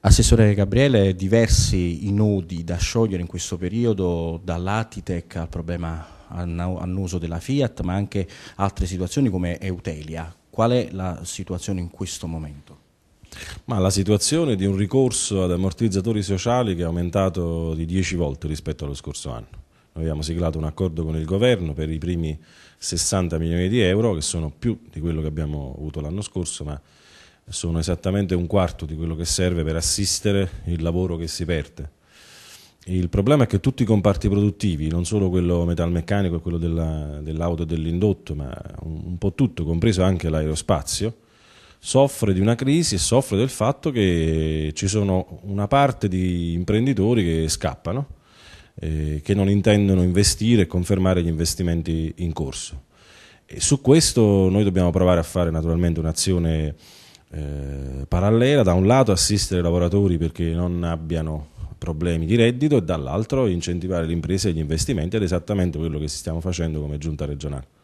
Assessore Gabriele, diversi i nodi da sciogliere in questo periodo, dall'Atitec al problema annuso della Fiat, ma anche altre situazioni come Eutelia. Qual è la situazione in questo momento? Ma la situazione di un ricorso ad ammortizzatori sociali che è aumentato di 10 volte rispetto allo scorso anno. Noi abbiamo siglato un accordo con il governo per i primi 60 milioni di euro, che sono più di quello che abbiamo avuto l'anno scorso, ma sono esattamente un quarto di quello che serve per assistere il lavoro che si perde. Il problema è che tutti i comparti produttivi, non solo quello metalmeccanico e quello della, dell'auto e dell'indotto, ma un, un, po' tutto, compreso anche l'aerospazio, soffre di una crisi e soffre del fatto che ci sono una parte di imprenditori che scappano, eh, che non intendono investire e confermare gli investimenti in corso. E su questo noi dobbiamo provare a fare naturalmente un'azione eh, parallela, da un lato assistere i lavoratori perché non abbiano problemi di reddito e dall'altro incentivare le imprese e gli investimenti ed è esattamente quello che stiamo facendo come giunta regionale.